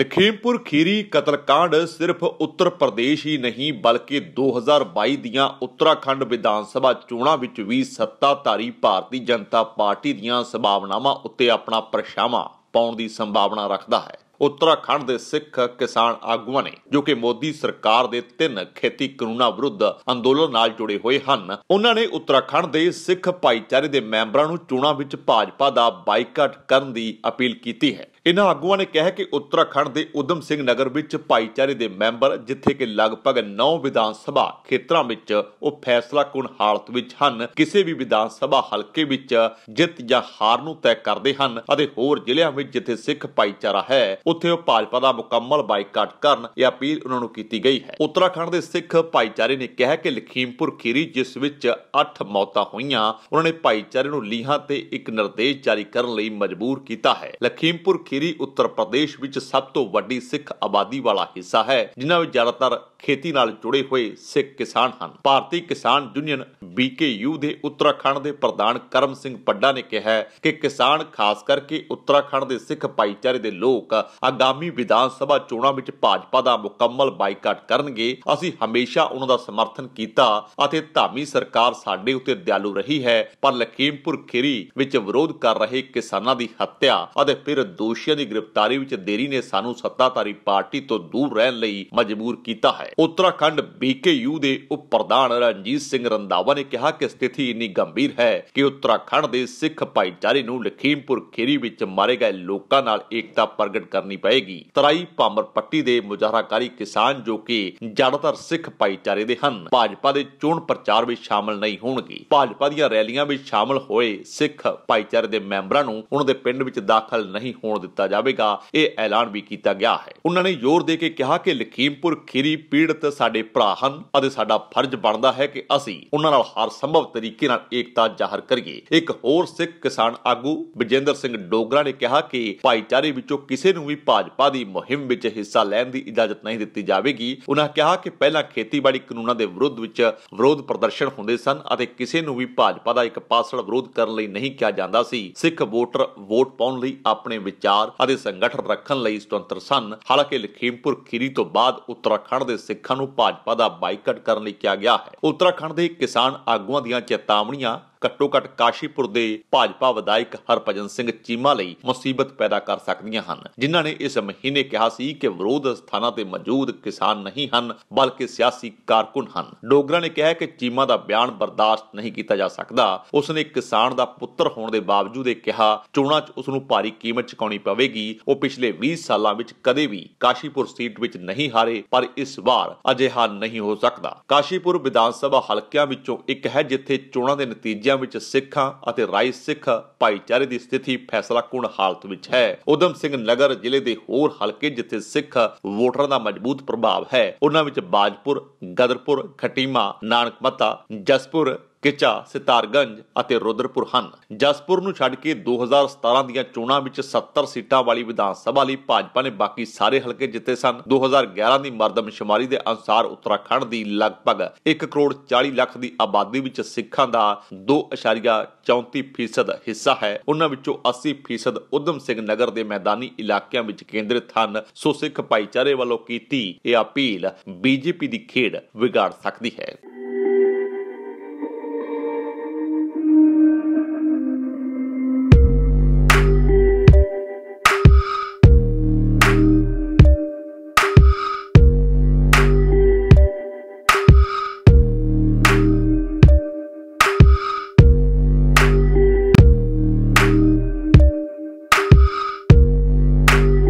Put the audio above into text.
ਲਖੀਮਪੁਰ ਖੀਰੀ ਕਤਲकांड ਸਿਰਫ ਉੱਤਰ ਪ੍ਰਦੇਸ਼ ਹੀ ਨਹੀਂ ਬਲਕਿ 2022 ਦੀਆਂ ਉੱਤਰਾਖੰਡ ਵਿਧਾਨ ਸਭਾ ਚੋਣਾਂ ਵਿੱਚ ਵੀ ਸੱਤਾਧਾਰੀ ਭਾਰਤੀ ਜਨਤਾ ਪਾਰਟੀ ਦੀਆਂ ਸੰਭਾਵਨਾਵਾਂ ਉੱਤੇ ਆਪਣਾ ਪਰਛਾਵਾਂ ਪਾਉਣ ਦੀ ਸੰਭਾਵਨਾ ਰੱਖਦਾ ਹੈ ਉੱਤਰਾਖੰਡ ਦੇ ਸਿੱਖ ਕਿਸਾਨ ਆਗੂਆਂ ਨੇ ਜੋ ਕਿ ਮੋਦੀ ਸਰਕਾਰ ਦੇ ਤਿੰਨ ਖੇਤੀ ਕਾਨੂੰਨਾਂ ਵਿਰੁੱਧ ਅੰਦੋਲਨ ਨਾਲ ਜੁੜੇ ਹੋਏ ਹਨ ਉਹਨਾਂ ਨੇ ਉੱਤਰਾਖੰਡ ਦੇ ਸਿੱਖ ਭਾਈਚਾਰੇ ਦੇ ਮੈਂਬਰਾਂ ਨੂੰ ਚੋਣਾਂ ਵਿੱਚ ਭਾਜਪਾ ਦਾ ਬਾਈਕਾਟ ਕਰਨ ਦੀ ਅਪੀਲ ਕੀਤੀ ਹੈ ਇਹਨਾਂ ਆਗੂਆਂ ਨੇ ਕਿਹਾ ਕਿ ਉੱਤਰਾਖੰਡ ਦੇ ਉਦਮ ਸਿੰਘ ਨਗਰ ਵਿੱਚ ਭਾਈਚਾਰੇ ਦੇ ਮੈਂਬਰ ਜਿੱਥੇ ਕਿ ਲਗਭਗ 9 ਵਿਧਾਨ ਸਭਾ ਖੇਤਰਾਂ ਵਿੱਚ ਉਹ ਫੈਸਲਾ ਫੈਸਲਾਕੁਨ ਹਾਲਤ ਵਿੱਚ ਹਨ ਕਿਸੇ ਵੀ ਵਿਧਾਨ ਸਭਾ ਹਲਕੇ ਵਿੱਚ ਜਿੱਤ ਜਾਂ ਹਾਰ ਨੂੰ ਤੈਅ ਕਰਦੇ ਹਨ ਅਤੇ ਹੋਰ ਜ਼ਿਲ੍ਹਿਆਂ ਵਿੱਚ ਜਿੱਥੇ ਸਿੱਖ ਭਾਈਚਾਰਾ ਹੈ ਉੱਥੇ ਉਹ ਭਾਜਪਾ ਦਾ ਮੁਕੰਮਲ ਬਾਈਕਾਟ ਕਰਨ ਇਹ ਅਪੀਲ ਉਹਨਾਂ ਨੂੰ ਕੀਤੀ ਗਈ ਹੈ ਉੱਤਰਾਖੰਡ ਦੇ ਸਿੱਖ ਭਾਈਚਾਰੇ ਨੇ ਕਿਹਾ ਕਿ ਲਖੀਮਪੁਰ ਖੀਰੀ ਜਿਸ ਵਿੱਚ 8 ਮੌਤਾਂ ਹੋਈਆਂ ਉਹਨਾਂ ਨੇ ਭਾਈਚਾਰੇ ਨੂੰ ਲੀਹਾਂ ਤੇ ਇੱਕ ਨਿਰਦੇਸ਼ ਜਾਰੀ ਕਰਨ ਲਈ ਮਜਬੂਰ ਕੀਤਾ ਹੈ ਲਖੀਮਪੁਰ ਖੀਰੀ ਕਸ਼ਮੀਰੀ ਉੱਤਰ ਪ੍ਰਦੇਸ਼ ਵਿੱਚ ਸਭ ਤੋਂ ਵੱਡੀ ਸਿੱਖ ਆਬਾਦੀ ਵਾਲਾ ਹਿੱਸਾ ਹੈ ਜਿਨ੍ਹਾਂ ਵਿੱਚ ਜ਼ਿਆਦਾਤਰ ਖੇਤੀ ਨਾਲ ਜੁੜੇ ਹੋਏ ਸਿੱਖ ਕਿਸਾਨ ਹਨ ਭਾਰਤੀ ਕਿਸਾਨ ਯੂਨੀਅਨ ਬੀਕੇਯੂ ਦੇ ਉੱਤਰਾਖੰਡ ਦੇ ਪ੍ਰਧਾਨ ਕਰਮ ਸਿੰਘ ਪੱਡਾ ਨੇ ਕਿਹਾ ਹੈ ਕਿ ਕਿਸਾਨ ਖਾਸ ਕਰਕੇ ਉੱਤਰਾਖੰਡ ਦੇ ਸਿੱਖ ਭਾਈਚਾਰੇ ਦੇ ਲੋਕ ਆਗਾਮੀ ਵਿਧਾਨ ਸਭਾ ਚੋਣਾਂ ਵਿੱਚ ਭਾਜਪਾ ਦਾ ਮੁਕੰਮਲ ਬਾਈਕਾਟ ਕਰਨਗੇ ਅਸੀਂ ਹਮੇਸ਼ਾ ਉਹਨਾਂ ਦਾ ਸਮਰਥਨ ਕੀਤਾ ਅਤੇ ਧਾਮੀ ਸਰਕਾਰ ਸਾਡੇ ਉੱਤੇ ਦਿਆਲੂ ਰਹੀ ਹੈ ਪਰ ਲਖੀਮਪੁਰ ਖੇਰੀ ਵਿੱਚ ਵਿਰੋਧ ਕਰ ਰਹੇ ਕਿਸਾਨਾਂ ਦੀ ਹੱਤਿਆ ਅਤੇ ਫਿਰ ਦੋ ਦੋਸ਼ੀਆਂ ਦੀ ਗ੍ਰਿਫਤਾਰੀ ਵਿੱਚ ਦੇਰੀ ਨੇ ਸਾਨੂੰ ਸੱਤਾਧਾਰੀ ਪਾਰਟੀ ਤੋਂ ਦੂਰ ਰਹਿਣ ਲਈ ਮਜਬੂਰ ਕੀਤਾ ਹੈ ਉੱਤਰਾਖੰਡ ਬੀਕੇਯੂ ਦੇ ਉਪ ਪ੍ਰਧਾਨ ਰਣਜੀਤ ਸਿੰਘ ਰੰਦਾਵਾ ਨੇ ਕਿਹਾ ਕਿ ਸਥਿਤੀ ਇੰਨੀ ਗੰਭੀਰ ਹੈ ਕਿ ਉੱਤਰਾਖੰਡ ਦੇ ਸਿੱਖ ਭਾਈਚਾਰੇ ਨੂੰ ਲਖੀਮਪੁਰ ਖੇਰੀ ਵਿੱਚ ਮਾਰੇ ਗਏ ਲੋਕਾਂ ਨਾਲ ਏਕਤਾ ਪ੍ਰਗਟ ਕਰਨੀ ਪਏਗੀ ਤਰਾਈ ਪਾਮਰ ਪੱਟੀ ਦੇ ਮੁਜ਼ਾਹਰਾਕਾਰੀ ਕਿਸਾਨ ਜੋ ਕਿ ਜ਼ਿਆਦਾਤਰ ਸਿੱਖ ਭਾਈਚਾਰੇ ਦੇ ਹਨ ਭਾਜਪਾ ਦੇ ਚੋਣ ਪ੍ਰਚਾਰ ਵਿੱਚ ਸ਼ਾਮਲ ਨਹੀਂ ਹੋਣਗੇ ਭਾਜਪਾ ਦੀਆਂ ਰੈਲੀਆਂ ਵਿੱਚ ਸ਼ਾਮਲ ਹੋਏ ਸਿੱਖ ਭਾਈਚਾਰੇ ਦੇ ਮੈਂਬਰਾਂ ਨੂੰ ਉਹਨਾਂ ਦੇ ਪਿੰਡ ਵਿੱਚ ਦਾਖਲ ਨਹੀਂ ਹੋਣ ਦਿੱਤਾ ਜਾਵੇਗਾ ਇਹ ਐਲਾਨ ਵੀ ਕੀਤਾ ਗਿਆ ਹੈ ਉਹਨਾਂ ਨੇ ਜ਼ੋਰ ਦੇ ਕੇ ਕਿਹਾ ਕਿ ਲਖੀਮਪੁਰ ਖੀਰੀ ਪੀੜਤ ਸਾਡੇ ਭਰਾ ਹਨ ਅਤੇ ਸਾਡਾ ਫਰਜ਼ ਬਣਦਾ ਹੈ ਕਿ ਅਸੀਂ ਉਹਨਾਂ ਨਾਲ ਹਰ ਸੰਭਵ ਤਰੀਕੇ ਨਾਲ ਏਕਤਾ ਜ਼ਾਹਰ ਕਰੀਏ ਇੱਕ ਹੋਰ ਸਿੱਖ ਕਿਸਾਨ ਆਗੂ ਵਿਜੇਂਦਰ ਸਿੰਘ ਡੋਗਰਾ ਨੇ ਕਿਹਾ ਕਿ ਭਾਈਚਾਰੇ ਵਿੱਚੋਂ ਕਿਸੇ ਨੂੰ ਵੀ ਭਾਜਪਾ ਦੀ ਮੁਹਿੰਮ ਵਿੱਚ ਹਿੱਸਾ ਲੈਣ ਦੀ ਇਜਾਜ਼ਤ ਨਹੀਂ ਦਿੱਤੀ ਜਾਵੇਗੀ ਉਹਨਾਂ ਕਿਹਾ ਕਿ ਪਹਿਲਾਂ ਖੇਤੀਬਾੜੀ ਕਾਨੂੰਨਾਂ ਦੇ ਵਿਰੁੱਧ ਵਿੱਚ ਵਿਰੋਧ ਪ੍ਰਦਰਸ਼ਨ ਹੁੰਦੇ ਸਨ ਅਤੇ ਕਿਸੇ ਨੂੰ ਵੀ ਭਾਜਪਾ ਦਾ ਇੱਕ ਪਾਸੜ ਵਿਰੋਧ ਕਰਨ ਲਈ ਨਹੀਂ ਕਿਹਾ ਜਾਂਦਾ ਸੀ ਸਿੱਖ ਵੋਟਰ ਵੋਟ ਪਾਉਣ ਲਈ ਆਪਣੇ ਵਿਚਾਰ ਵਿਚਾਰ ਅਤੇ ਸੰਗਠਨ ਰੱਖਣ ਲਈ ਸੁਤੰਤਰ ਸਨ ਹਾਲਾਂਕਿ ਲਖੀਮਪੁਰ ਖੀਰੀ ਤੋਂ ਬਾਅਦ ਉੱਤਰਾਖੰਡ ਦੇ ਸਿੱਖਾਂ ਨੂੰ ਭਾਜਪਾ ਦਾ ਬਾਈਕਾਟ ਕਰਨ ਲਈ ਕਿਹਾ ਗਿਆ ਹੈ ਉੱਤਰਾਖੰਡ ਦੇ ਕਿਸਾਨ ਆਗੂਆਂ ਦੀਆਂ ਚੇਤਾਵਨੀਆਂ ਘੱਟੋ ਘੱਟ ਕਾਸ਼ੀਪੁਰ ਦੇ ਭਾਜਪਾ ਵਿਧਾਇਕ ਹਰਪਜਨ ਸਿੰਘ ਚੀਮਾ ਲਈ ਮੁਸੀਬਤ ਪੈਦਾ ਕਰ ਸਕਦੀਆਂ ਹਨ ਜਿਨ੍ਹਾਂ ਨੇ ਇਸ ਮਹੀਨੇ ਕਿਹਾ ਸੀ ਕਿ ਵਿਰੋਧ ਸਥਾਨਾਂ ਤੇ ਮੌਜੂਦ ਕਿਸਾਨ ਨਹੀਂ ਹਨ ਬਲਕਿ ਸਿਆਸੀ ਕਾਰਕੁਨ ਹਨ ਡੋਗਰਾ ਨੇ ਕਿਹਾ ਕਿ ਚੀਮਾ ਦਾ ਬਿਆਨ ਬਰਦਾਸ਼ਤ ਨਹੀਂ ਕੀਤਾ ਜਾ ਸਕਦਾ ਉਸ ਨੇ ਕਿਸਾਨ ਦਾ ਪੁੱਤਰ ਹੋਣ ਦੇ ਬਾਵਜੂਦ ਇਹ ਕਿਹਾ ਚੋਣਾਂ 'ਚ ਉਸ ਨੂੰ ਭਾਰੀ ਕੀਮਤ ਚੁਕਾਉਣੀ ਪਵੇਗੀ ਉਹ ਪਿਛਲੇ 20 ਸਾਲਾਂ ਵਿੱਚ ਕਦੇ ਵੀ ਕਾਸ਼ੀਪੁਰ ਸੀਟ ਵਿੱਚ ਨਹੀਂ ਹਾਰੇ ਪਰ ਇਸ ਵਾਰ ਅਜਿਹਾ ਨਹੀਂ ਹੋ ਸਕਦਾ ਕਾਸ਼ੀਪੁਰ ਵਿਧਾਨ ਸਭਾ ਹਲਕਿਆਂ ਵਿੱਚੋਂ ਇੱਕ ਹੈ ਜਿੱਥੇ ਚੋਣਾਂ ਦੇ ਨਤੀਜੇ ਰਾਜਾਂ ਵਿੱਚ ਸਿੱਖਾਂ ਅਤੇ ਰਾਈ ਸਿੱਖ ਭਾਈਚਾਰੇ ਦੀ ਸਥਿਤੀ ਫੈਸਲਾਕੁਨ ਹਾਲਤ ਵਿੱਚ ਹੈ ਉਦਮ ਸਿੰਘ ਨਗਰ ਜ਼ਿਲ੍ਹੇ ਦੇ ਹੋਰ ਹਲਕੇ ਜਿੱਥੇ ਸਿੱਖ ਵੋਟਰਾਂ ਦਾ ਮਜ਼ਬੂਤ ਪ੍ਰਭਾਵ ਹੈ ਉਹਨਾਂ ਵਿੱਚ ਬਾਜਪੁਰ ਗਦਰਪੁਰ ਖਟੀਮਾ ਨਾਨਕਮਤਾ ਜਸਪੁਰ ਕਿਚਾ ਸਿਤਾਰਗੰਜ ਅਤੇ ਰੋਦਰਪੁਰ ਹਨ ਜਸਪੁਰ ਨੂੰ ਛੱਡ ਕੇ 2017 ਦੀਆਂ ਚੋਣਾਂ ਵਿੱਚ 70 ਸੀਟਾਂ ਵਾਲੀ ਵਿਧਾਨ ਸਭਾ ਲਈ ਭਾਜਪਾ ਨੇ ਬਾਕੀ ਸਾਰੇ ਹਲਕੇ ਜਿੱਤੇ ਸਨ 2011 ਦੀ ਮਰਦਮਸ਼ੁਮਾਰੀ ਦੇ ਅਨੁਸਾਰ ਉੱਤਰਾਖੰਡ ਦੀ ਲਗਭਗ 1 ਕਰੋੜ 40 ਲੱਖ ਦੀ ਆਬਾਦੀ ਵਿੱਚ ਸਿੱਖਾਂ ਦਾ 2.34% ਹਿੱਸਾ ਹੈ ਉਹਨਾਂ ਵਿੱਚੋਂ 80% ਉਦਮ ਸਿੰਘ ਨਗਰ ਦੇ ਮੈਦਾਨੀ ਇਲਾਕਿਆਂ ਵਿੱਚ ਕੇਂਦਰਿਤ ਹਨ ਸੋ ਸਿੱਖ ਭਾਈਚਾਰੇ ਵੱਲੋਂ ਕੀਤੀ ਇਹ ਅਪੀਲ ਬੀਜੇਪੀ ਦੀ ਖੇਡ ਵਿਗਾੜ ਸਕਦੀ ਹੈ